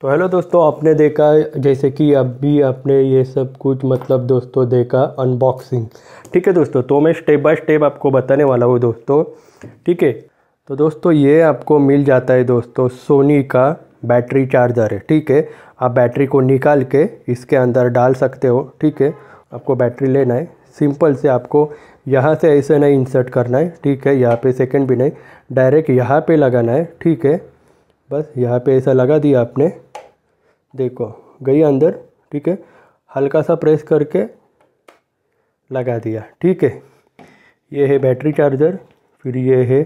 तो हेलो दोस्तों आपने देखा जैसे कि अभी आपने ये सब कुछ मतलब दोस्तों देखा अनबॉक्सिंग ठीक है दोस्तों तो मैं स्टेप बाय स्टेप आपको बताने वाला हूँ दोस्तों ठीक है तो दोस्तों ये आपको मिल जाता है दोस्तों सोनी का बैटरी चार्जर है ठीक है आप बैटरी को निकाल के इसके अंदर डाल सकते हो ठीक है आपको बैटरी लेना है सिंपल से आपको यहाँ से ऐसे नहीं इंसर्ट करना है ठीक है यहाँ पे सेकंड भी नहीं डायरेक्ट यहाँ पे लगाना है ठीक है बस यहाँ पे ऐसा लगा दिया आपने देखो गई अंदर ठीक है हल्का सा प्रेस करके लगा दिया ठीक है ये है बैटरी चार्जर फिर ये है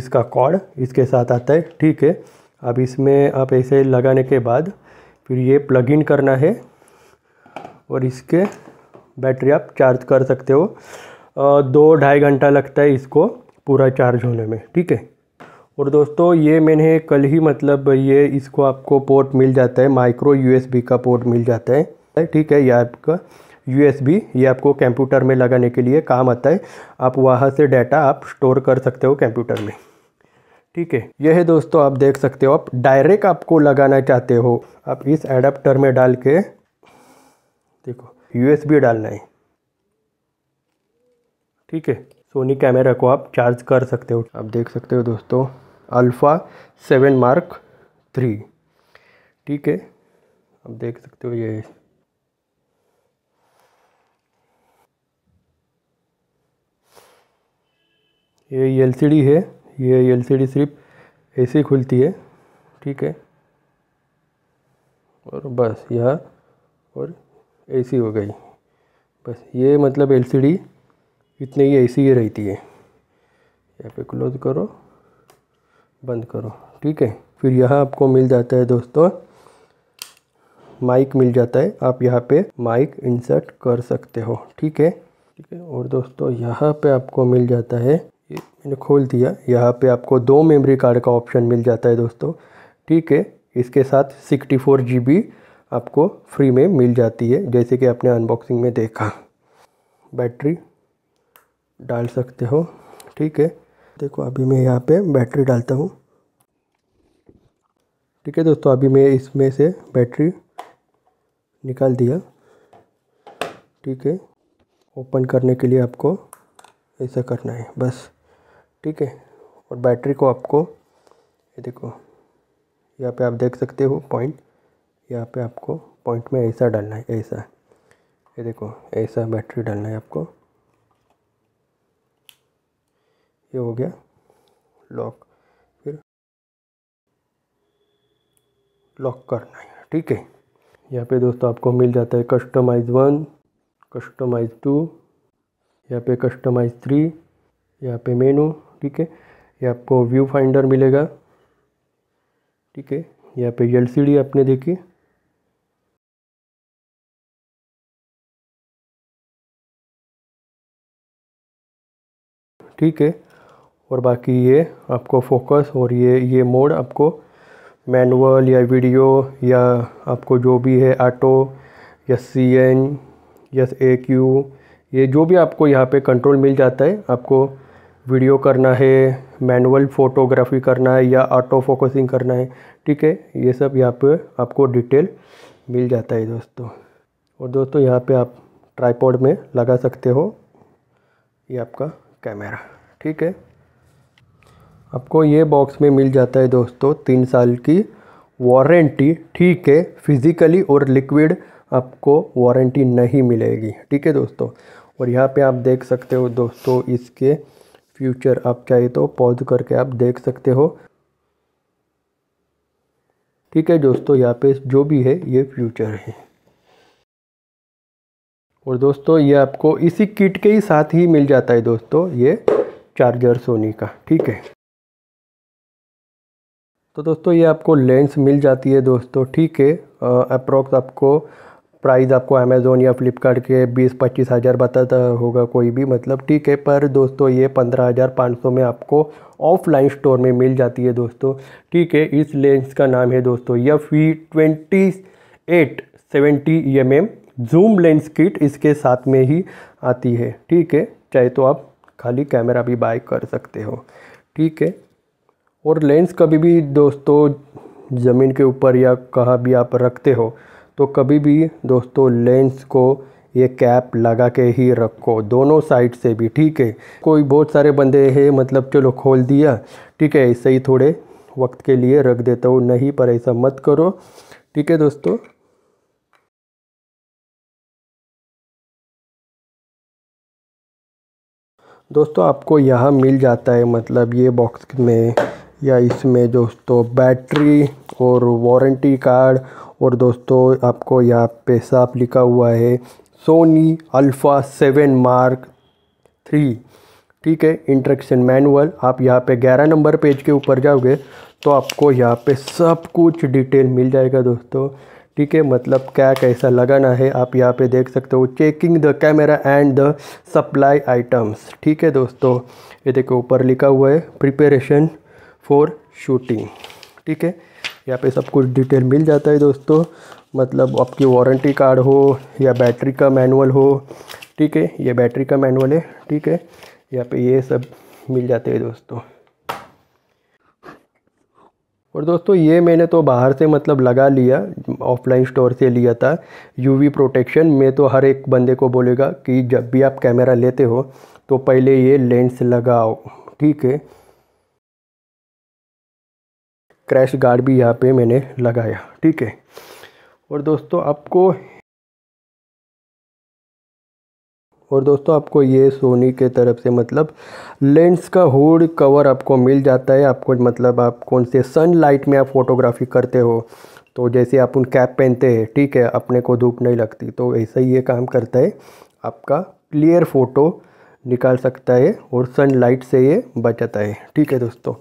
इसका कॉर्ड इसके साथ आता है ठीक है अब इसमें आप ऐसे लगाने के बाद फिर ये प्लग इन करना है और इसके बैटरी आप चार्ज कर सकते हो दो ढाई घंटा लगता है इसको पूरा चार्ज होने में ठीक है और दोस्तों ये मैंने कल ही मतलब ये इसको आपको पोर्ट मिल जाता है माइक्रो यूएसबी का पोर्ट मिल जाता है ठीक है ये आपका यूएसबी ये आपको कंप्यूटर में लगाने के लिए काम आता है आप वहाँ से डाटा आप स्टोर कर सकते हो कंप्यूटर में ठीक है यह है दोस्तों आप देख सकते हो आप डायरेक्ट आपको लगाना चाहते हो आप इस एडाप्टर में डाल के देखो यूएसबी डालना है ठीक है सोनी कैमरा को आप चार्ज कर सकते हो आप देख सकते हो दोस्तों अल्फ़ा सेवन मार्क थ्री ठीक है आप देख सकते हो ये ये एलसीडी है ये एलसीडी सिर्फ ऐसे खुलती है ठीक है और बस यह और ऐसी हो गई बस ये मतलब एलसीडी इतने ही ऐसी ही रहती है यहाँ पे क्लोज करो बंद करो ठीक है फिर यहाँ आपको मिल जाता है दोस्तों माइक मिल जाता है आप यहाँ पे माइक इंसर्ट कर सकते हो ठीक है ठीक है और दोस्तों यहाँ पे आपको मिल जाता है ये मैंने खोल दिया यहाँ पे आपको दो मेमोरी कार्ड का ऑप्शन मिल जाता है दोस्तों ठीक है इसके साथ सिक्सटी फोर जी बी आपको फ्री में मिल जाती है जैसे कि आपने अनबॉक्सिंग में देखा बैटरी डाल सकते हो ठीक है देखो अभी मैं यहाँ पे बैटरी डालता हूँ ठीक है दोस्तों अभी मैं इसमें से बैटरी निकाल दिया ठीक है ओपन करने के लिए आपको ऐसा करना है बस ठीक है और बैटरी को आपको ये देखो यहाँ पे आप देख सकते हो पॉइंट यहाँ पे आपको पॉइंट में ऐसा डालना है ऐसा ये देखो ऐसा बैटरी डालना है आपको ये हो गया लॉक फिर लॉक करना है ठीक है यहाँ पे दोस्तों आपको मिल जाता है कस्टमाइज वन कस्टमाइज टू यहाँ पे कस्टमाइज थ्री यहाँ पे मेनू ठीक है ये आपको व्यू फाइंडर मिलेगा ठीक है यहाँ पे एल सी डी आपने देखी ठीक है और बाकी ये आपको फोकस और ये ये मोड आपको मैनुअल या वीडियो या आपको जो भी है ऑटो या सी एन या ए क्यू ये जो भी आपको यहाँ पे कंट्रोल मिल जाता है आपको वीडियो करना है मैनुअल फ़ोटोग्राफी करना है या ऑटो फोकसिंग करना है ठीक है ये सब यहाँ पे आपको डिटेल मिल जाता है दोस्तों और दोस्तों यहाँ पे आप ट्राईपोड में लगा सकते हो ये आपका कैमरा ठीक है आपको ये बॉक्स में मिल जाता है दोस्तों तीन साल की वारंटी ठीक है फिज़िकली और लिक्विड आपको वारंटी नहीं मिलेगी ठीक है दोस्तों और यहाँ पे आप देख सकते हो दोस्तों इसके फ्यूचर आप चाहिए तो पॉज करके आप देख सकते हो ठीक है दोस्तों यहाँ पे जो भी है ये फ्यूचर है और दोस्तों ये आपको इसी किट के ही साथ ही मिल जाता है दोस्तों ये चार्जर सोनी का ठीक है तो दोस्तों ये आपको लेंस मिल जाती है दोस्तों ठीक है अप्रोक्स आपको प्राइस आपको अमेज़ोन या फ्लिपकार्ट के बीस पच्चीस हज़ार बताता होगा कोई भी मतलब ठीक है पर दोस्तों ये पंद्रह हज़ार पाँच सौ में आपको ऑफलाइन स्टोर में मिल जाती है दोस्तों ठीक है इस लेंस का नाम है दोस्तों F V twenty eight seventy M e M zoom lens kit इसके साथ में ही आती है ठीक है चाहे तो आप खाली कैमरा भी बाय कर सकते हो ठीक है और लेंस कभी भी दोस्तों ज़मीन के ऊपर या कहाँ भी आप रखते हो तो कभी भी दोस्तों लेंस को ये कैप लगा के ही रखो दोनों साइड से भी ठीक है कोई बहुत सारे बंदे हैं मतलब चलो खोल दिया ठीक है ऐसे ही थोड़े वक्त के लिए रख देता हूँ नहीं पर ऐसा मत करो ठीक है दोस्तों दोस्तों आपको यहाँ मिल जाता है मतलब ये बॉक्स में या इसमें दोस्तों बैटरी और वारंटी कार्ड और दोस्तों आपको यहाँ पे साफ लिखा हुआ है Sony alpha seven mark three ठीक है इंट्रक्शन मैनुअल आप यहाँ पे ग्यारह नंबर पेज के ऊपर जाओगे तो आपको यहाँ पे सब कुछ डिटेल मिल जाएगा दोस्तों ठीक है मतलब क्या कैसा लगाना है आप यहाँ पे देख सकते हो checking the camera and the supply items ठीक है दोस्तों ये देखो ऊपर लिखा हुआ है प्रिपरेशन फॉर शूटिंग ठीक है यहाँ पे सब कुछ डिटेल मिल जाता है दोस्तों मतलब आपकी वारंटी कार्ड हो या बैटरी का मैनुअल हो ठीक है ये बैटरी का मैनुअल है ठीक है यहाँ पे ये सब मिल जाते हैं दोस्तों और दोस्तों ये मैंने तो बाहर से मतलब लगा लिया ऑफलाइन स्टोर से लिया था यूवी प्रोटेक्शन में तो हर एक बंदे को बोलेगा कि जब भी आप कैमरा लेते हो तो पहले ये लेंस लगाओ ठीक है क्रैश गार्ड भी यहाँ पे मैंने लगाया ठीक है और दोस्तों आपको और दोस्तों आपको ये सोनी के तरफ से मतलब लेंस का हुड कवर आपको मिल जाता है आपको मतलब आप कौन से सनलाइट में आप फोटोग्राफी करते हो तो जैसे आप उन कैप पहनते हैं ठीक है अपने को धूप नहीं लगती तो ऐसा ही ये काम करता है आपका क्लियर फ़ोटो निकाल सकता है और सनलाइट से ये बचाता है ठीक है दोस्तों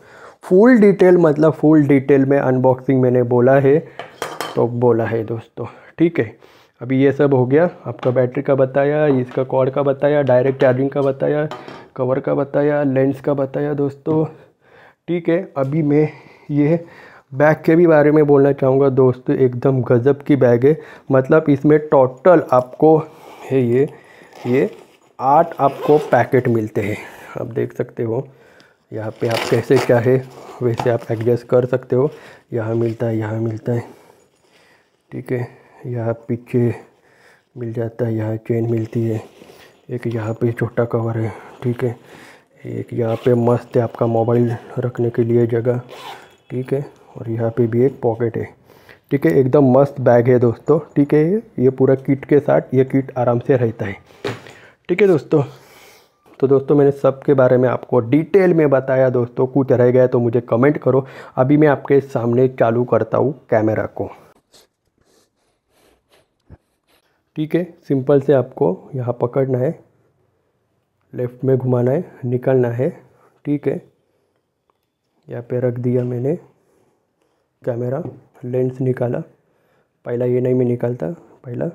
फुल डिटेल मतलब फुल डिटेल में अनबॉक्सिंग मैंने बोला है तो बोला है दोस्तों ठीक है अभी ये सब हो गया आपका बैटरी का बताया इसका कॉर्ड का बताया डायरेक्ट चार्जिंग का बताया कवर का बताया लेंस का बताया दोस्तों ठीक है अभी मैं ये बैग के भी बारे में बोलना चाहूँगा दोस्तों एकदम गज़ब की बैग है मतलब इसमें टोटल आपको है ये ये आठ आपको पैकेट मिलते हैं आप देख सकते हो यहाँ पे आप कैसे क्या है वैसे आप एडजस्ट कर सकते हो यहाँ मिलता है यहाँ मिलता है ठीक है यहाँ पीछे मिल जाता है यहाँ चेन मिलती है एक यहाँ पे छोटा कवर है ठीक है एक यहाँ पे मस्त है आपका मोबाइल रखने के लिए जगह ठीक है और यहाँ पे भी एक पॉकेट है ठीक है एकदम मस्त बैग है दोस्तों ठीक है ये पूरा किट के साथ ये किट आराम से रहता है ठीक है दोस्तों तो दोस्तों मैंने सब के बारे में आपको डिटेल में बताया दोस्तों कुछ रह गया तो मुझे कमेंट करो अभी मैं आपके सामने चालू करता हूँ कैमरा को ठीक है सिंपल से आपको यहाँ पकड़ना है लेफ़्ट में घुमाना है निकलना है ठीक है यहाँ पे रख दिया मैंने कैमरा लेंस निकाला पहला ये नहीं मैं निकालता पहला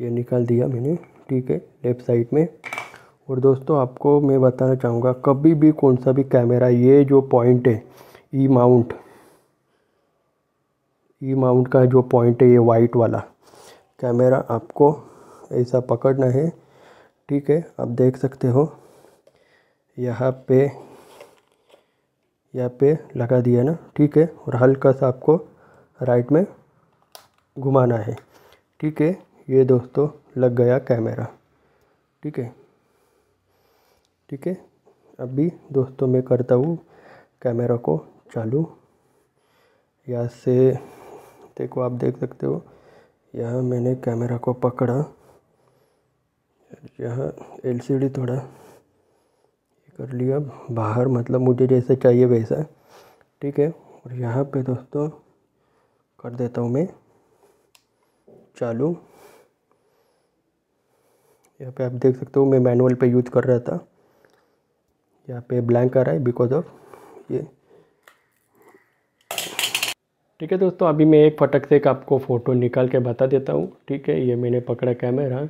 ये निकाल दिया मैंने ठीक है लेफ़्ट साइड में और दोस्तों आपको मैं बताना चाहूँगा कभी भी कौन सा भी कैमरा ये जो पॉइंट है ई माउंट ई माउंट का जो पॉइंट है ये वाइट वाला कैमरा आपको ऐसा पकड़ना है ठीक है आप देख सकते हो यहाँ पे यहाँ पे लगा दिया ना ठीक है और हल्का सा आपको राइट में घुमाना है ठीक है ये दोस्तों लग गया कैमरा ठीक है ठीक है अभी दोस्तों मैं करता हूँ कैमरा को चालू यहाँ से देखो आप देख सकते हो यहाँ मैंने कैमरा को पकड़ा यहाँ एलसीडी थोड़ा कर लिया बाहर मतलब मुझे जैसे चाहिए वैसा ठीक है और यहाँ पे दोस्तों कर देता हूँ मैं चालू यहाँ पे आप देख सकते हो मैं मैनुअल पे यूज़ कर रहा था यहाँ पे ब्लैंक आ रहा है बिकॉज ऑफ ये ठीक है दोस्तों अभी मैं एक फटक से एक आपको फ़ोटो निकाल के बता देता हूँ ठीक है ये मैंने पकड़ा कैमरा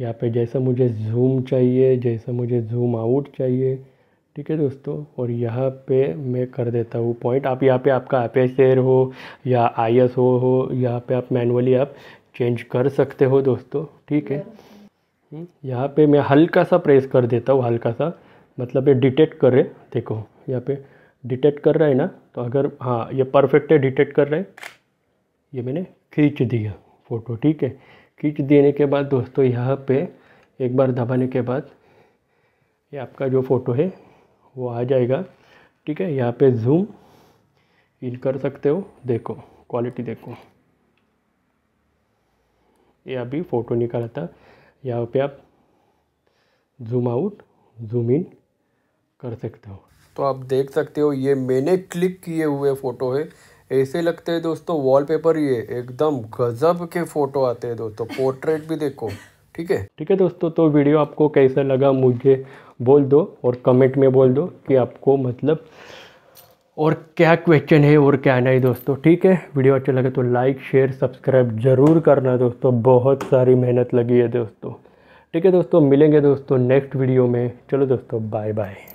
यहाँ पे जैसा मुझे जूम चाहिए जैसा मुझे जूम आउट चाहिए ठीक है दोस्तों और यहाँ पे मैं कर देता हूँ पॉइंट आप यहाँ पे आपका एपेसर हो या आई एस हो हो यहाँ पे आप मैनुअली आप चेंज कर सकते हो दोस्तों ठीक है हम्म, यहाँ पे मैं हल्का सा प्रेस कर देता हूँ हल्का सा मतलब ये डिटेक्ट करे देखो यहाँ पे डिटेक्ट कर रहा है ना तो अगर हाँ ये परफेक्ट है डिटेक्ट कर रहा है ये मैंने खींच दिया फ़ोटो ठीक है खींच देने के बाद दोस्तों यहाँ पे एक बार दबाने के बाद ये आपका जो फ़ोटो है वो आ जाएगा ठीक है यहाँ पे जूम इन कर सकते हो देखो क्वालिटी देखो ये अभी फ़ोटो निकाला था यहाँ पे आप जूम आउट जूम इन कर सकते हो तो आप देख सकते हो ये मैंने क्लिक किए हुए फ़ोटो है ऐसे लगते हैं दोस्तों वॉलपेपर ये एकदम गजब के फ़ोटो आते हैं दोस्तों पोर्ट्रेट भी देखो ठीक है ठीक है दोस्तों तो वीडियो आपको कैसा लगा मुझे बोल दो और कमेंट में बोल दो कि आपको मतलब और क्या क्वेश्चन है और क्या नहीं दोस्तों ठीक है वीडियो अच्छा लगे तो लाइक शेयर सब्सक्राइब ज़रूर करना दोस्तों बहुत सारी मेहनत लगी है दोस्तों ठीक है दोस्तों मिलेंगे दोस्तों नेक्स्ट वीडियो में चलो दोस्तों बाय बाय